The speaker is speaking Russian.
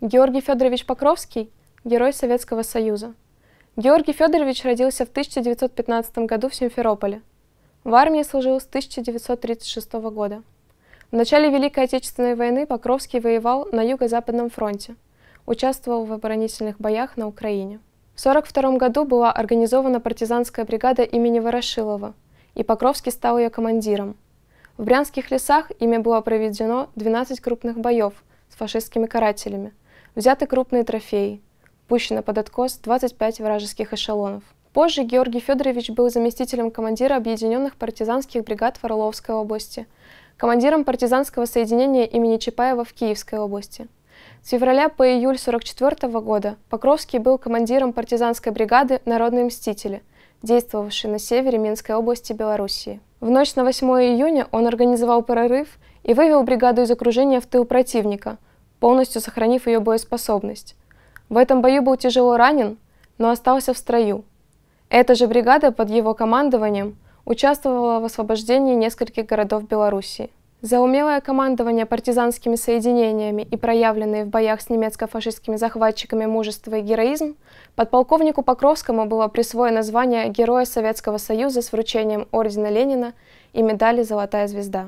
Георгий Федорович Покровский – герой Советского Союза. Георгий Федорович родился в 1915 году в Симферополе. В армии служил с 1936 года. В начале Великой Отечественной войны Покровский воевал на Юго-Западном фронте, участвовал в оборонительных боях на Украине. В 1942 году была организована партизанская бригада имени Ворошилова, и Покровский стал ее командиром. В Брянских лесах ими было проведено 12 крупных боев с фашистскими карателями – Взяты крупные трофеи. Пущено под откос 25 вражеских эшелонов. Позже Георгий Федорович был заместителем командира объединенных партизанских бригад в Орловской области, командиром партизанского соединения имени Чапаева в Киевской области. С февраля по июль 1944 года Покровский был командиром партизанской бригады «Народные мстители», действовавшей на севере Минской области Белоруссии. В ночь на 8 июня он организовал прорыв и вывел бригаду из окружения в тыл противника – полностью сохранив ее боеспособность. В этом бою был тяжело ранен, но остался в строю. Эта же бригада под его командованием участвовала в освобождении нескольких городов Белоруссии. За умелое командование партизанскими соединениями и проявленные в боях с немецко-фашистскими захватчиками мужество и героизм, подполковнику Покровскому было присвоено звание Героя Советского Союза с вручением Ордена Ленина и медали «Золотая звезда».